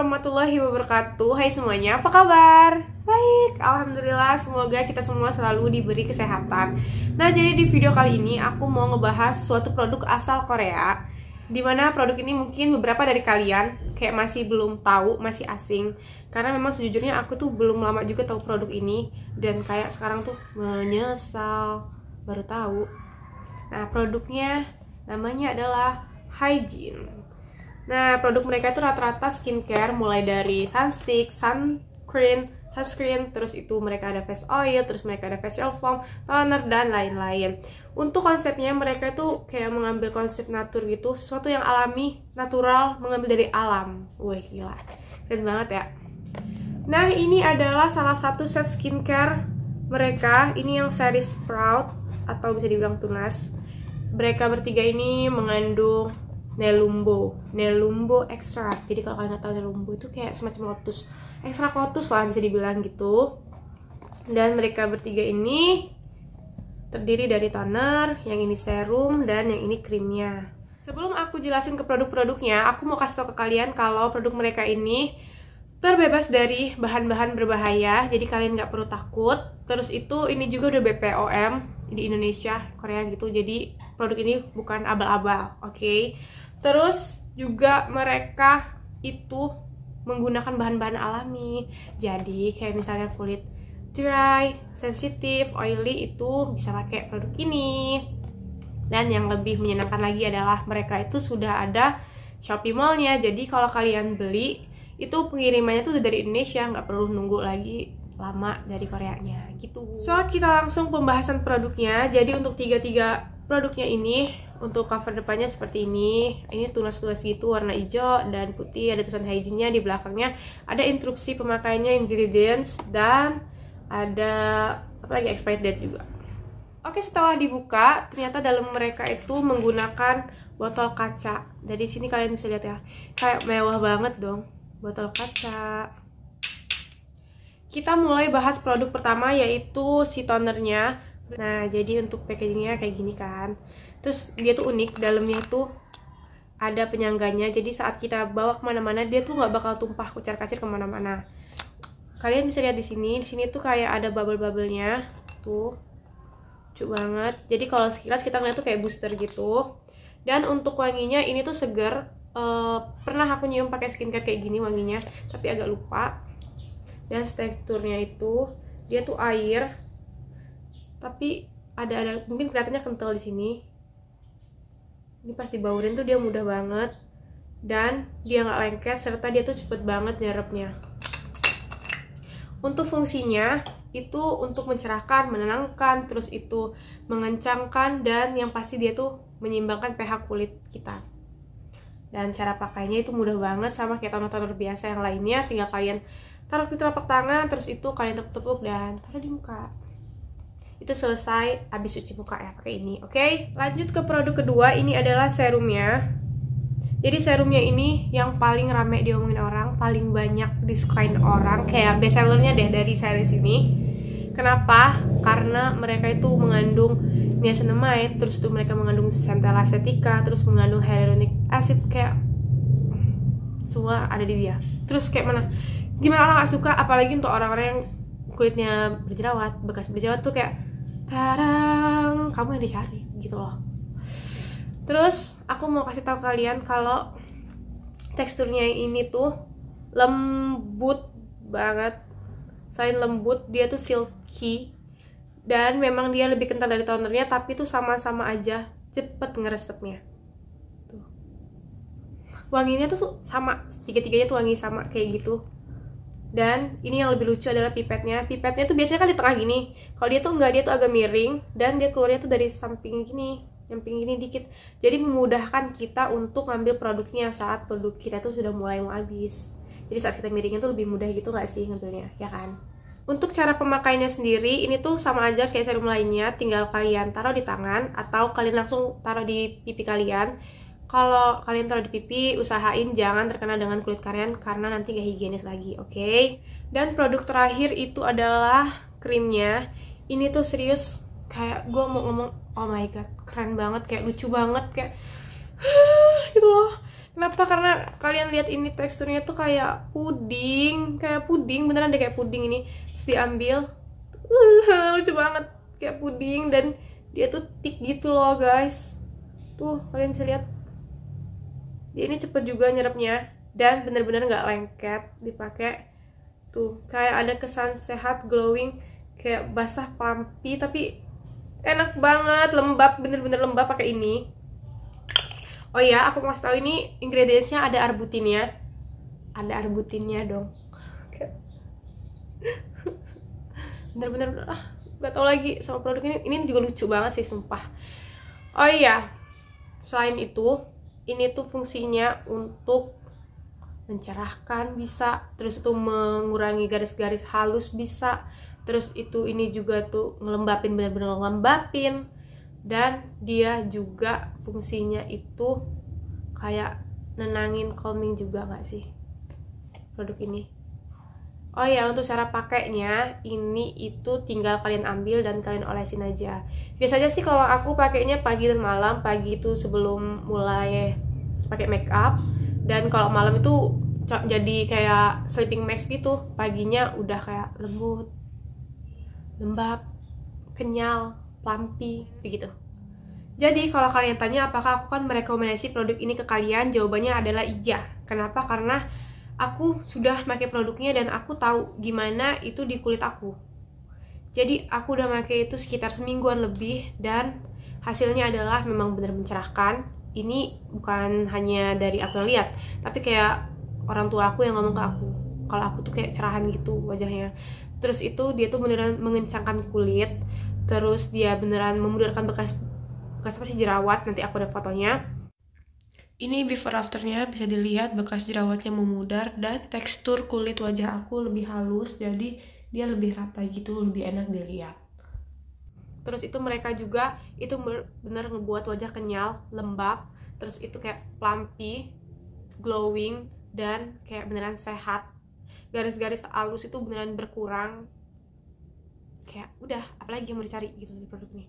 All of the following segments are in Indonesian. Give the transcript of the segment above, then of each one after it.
warahmatullahi wabarakatuh Hai semuanya, apa kabar? Baik, Alhamdulillah semoga kita semua selalu diberi kesehatan Nah jadi di video kali ini aku mau ngebahas suatu produk asal Korea Dimana produk ini mungkin beberapa dari kalian kayak masih belum tahu, masih asing Karena memang sejujurnya aku tuh belum lama juga tahu produk ini Dan kayak sekarang tuh menyesal baru tahu Nah produknya namanya adalah Hygiene Nah, produk mereka itu rata-rata skincare mulai dari sunstick, sunscreen, sunscreen, terus itu mereka ada face oil, terus mereka ada facial foam, toner, dan lain-lain. Untuk konsepnya mereka itu kayak mengambil konsep natur gitu, sesuatu yang alami, natural, mengambil dari alam. Wih, gila. Keren banget ya. Nah, ini adalah salah satu set skincare mereka. Ini yang series proud atau bisa dibilang tunas. Mereka bertiga ini mengandung Nelumbo Nelumbo extra. jadi kalau kalian nggak tahu Nelumbo itu kayak semacam lotus ekstrak lotus lah bisa dibilang gitu dan mereka bertiga ini terdiri dari toner yang ini serum dan yang ini krimnya sebelum aku jelasin ke produk-produknya aku mau kasih tau ke kalian kalau produk mereka ini terbebas dari bahan-bahan berbahaya jadi kalian nggak perlu takut terus itu ini juga udah BPOM di Indonesia Korea gitu jadi produk ini bukan abal-abal oke okay? Terus juga mereka itu menggunakan bahan-bahan alami. Jadi kayak misalnya kulit dry, sensitif, oily itu bisa pakai produk ini. Dan yang lebih menyenangkan lagi adalah mereka itu sudah ada Shopee Mall-nya. Jadi kalau kalian beli itu pengirimannya tuh dari Indonesia, nggak perlu nunggu lagi lama dari Koreanya gitu. So, kita langsung pembahasan produknya. Jadi untuk tiga-tiga produknya ini untuk cover depannya seperti ini ini tunas-tunas gitu warna hijau dan putih ada tulisan hygiene-nya di belakangnya ada instruksi pemakaiannya ingredients dan ada apa lagi expired date juga oke setelah dibuka ternyata dalam mereka itu menggunakan botol kaca dari sini kalian bisa lihat ya kayak mewah banget dong botol kaca kita mulai bahas produk pertama yaitu si tonernya nah jadi untuk packagingnya kayak gini kan terus dia tuh unik dalamnya itu ada penyangganya jadi saat kita bawa kemana-mana dia tuh nggak bakal tumpah kucar kacir kemana-mana kalian bisa lihat di sini di sini tuh kayak ada bubble-bubblenya tuh lucu banget jadi kalau sekilas kita ngeliat tuh kayak booster gitu dan untuk wanginya ini tuh seger uh, pernah aku nyium pakai skincare kayak gini wanginya tapi agak lupa dan teksturnya itu dia tuh air tapi ada ada mungkin kelihatannya kental di sini ini pas dibaurin tuh dia mudah banget dan dia nggak lengket serta dia tuh cepet banget nyerapnya untuk fungsinya itu untuk mencerahkan, menenangkan, terus itu mengencangkan dan yang pasti dia tuh menyimbangkan pH kulit kita. Dan cara pakainya itu mudah banget sama kayak toner-toner biasa yang lainnya, tinggal kalian taruh di telapak tangan, terus itu kalian tepuk-tepuk dan taruh di muka itu selesai habis cuci muka ya pakai ini oke okay? lanjut ke produk kedua ini adalah serumnya jadi serumnya ini yang paling rame diomongin orang, paling banyak diskain orang, kayak best sellernya deh dari series ini. Kenapa? Karena mereka itu mengandung niacinamide, terus tuh mereka mengandung centella acetica, terus mengandung hyaluronic acid kayak semua ada di dia. Terus kayak mana? Gimana orang gak suka apalagi untuk orang-orang yang kulitnya berjerawat, bekas berjerawat tuh kayak sekarang kamu yang dicari gitu loh terus aku mau kasih tahu kalian kalau teksturnya ini tuh lembut banget selain lembut dia tuh silky dan memang dia lebih kental dari tonernya tapi tuh sama-sama aja cepet ngeresepnya tuh wanginya tuh sama tiga-tiganya tuh wangi sama kayak gitu dan ini yang lebih lucu adalah pipetnya pipetnya tuh biasanya kan di tengah gini kalau dia tuh enggak dia tuh agak miring dan dia keluarnya tuh dari samping gini samping gini dikit jadi memudahkan kita untuk ngambil produknya saat produk kita tuh sudah mulai mau habis jadi saat kita miringin tuh lebih mudah gitu nggak sih ngambilnya ya kan untuk cara pemakaiannya sendiri ini tuh sama aja kayak serum lainnya tinggal kalian taruh di tangan atau kalian langsung taruh di pipi kalian kalau kalian taruh di pipi, usahain jangan terkena dengan kulit kalian karena nanti gak higienis lagi, oke? Okay? Dan produk terakhir itu adalah krimnya. Ini tuh serius kayak gue mau ngomong, oh my god, keren banget, kayak lucu banget, kayak gitu loh. Kenapa? Karena kalian lihat ini teksturnya tuh kayak puding, kayak puding, beneran deh kayak puding ini. Terus diambil, lucu banget, kayak puding dan dia tuh tik gitu loh guys. Tuh kalian bisa lihat jadi ini cepet juga nyerapnya dan bener-bener nggak -bener lengket dipakai. Tuh, kayak ada kesan sehat, glowing, kayak basah pampi tapi enak banget, lembab, bener-bener lembab pakai ini. Oh ya, aku mau tahu ini ingredientsnya ada arbutinnya. Ada arbutinnya dong. Bener-bener ah, nggak tau lagi sama produk ini. Ini juga lucu banget sih, sumpah. Oh iya, selain itu ini tuh fungsinya untuk mencerahkan bisa terus itu mengurangi garis-garis halus bisa terus itu ini juga tuh ngelembapin bener-bener ngelembapin dan dia juga fungsinya itu kayak nenangin calming juga gak sih produk ini Oh ya, untuk cara pakainya ini itu tinggal kalian ambil dan kalian olesin aja. Biasanya sih kalau aku pakainya pagi dan malam. Pagi itu sebelum mulai pakai make up dan kalau malam itu jadi kayak sleeping mask gitu. Paginya udah kayak lembut, lembab, kenyal, plumpy begitu. Jadi kalau kalian tanya apakah aku kan merekomendasi produk ini ke kalian, jawabannya adalah iya. Kenapa? Karena aku sudah pakai produknya dan aku tahu gimana itu di kulit aku jadi aku udah pakai itu sekitar semingguan lebih dan hasilnya adalah memang benar mencerahkan ini bukan hanya dari aku yang lihat tapi kayak orang tua aku yang ngomong ke aku kalau aku tuh kayak cerahan gitu wajahnya terus itu dia tuh beneran mengencangkan kulit terus dia beneran memudarkan bekas bekas apa sih jerawat nanti aku ada fotonya ini before afternya bisa dilihat bekas jerawatnya memudar dan tekstur kulit wajah aku lebih halus jadi dia lebih rata gitu, lebih enak dilihat. Terus itu mereka juga itu bener ngebuat wajah kenyal, lembab, terus itu kayak plumpy, glowing dan kayak beneran sehat. Garis-garis halus itu beneran berkurang. Kayak udah, apalagi yang mau dicari gitu di produknya.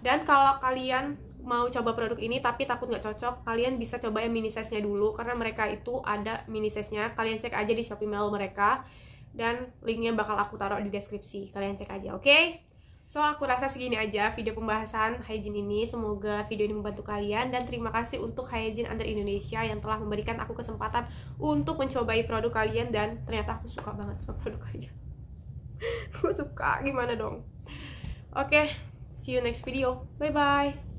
Dan kalau kalian mau coba produk ini tapi takut nggak cocok, kalian bisa coba yang mini size-nya dulu karena mereka itu ada mini size-nya. Kalian cek aja di Shopee mall mereka dan linknya bakal aku taruh di deskripsi. Kalian cek aja, oke? Okay? So, aku rasa segini aja video pembahasan hygiene ini. Semoga video ini membantu kalian dan terima kasih untuk Hygiene Under Indonesia yang telah memberikan aku kesempatan untuk mencobai produk kalian dan ternyata aku suka banget sama produk kalian. aku suka, gimana dong? Oke, okay, see you next video. Bye-bye.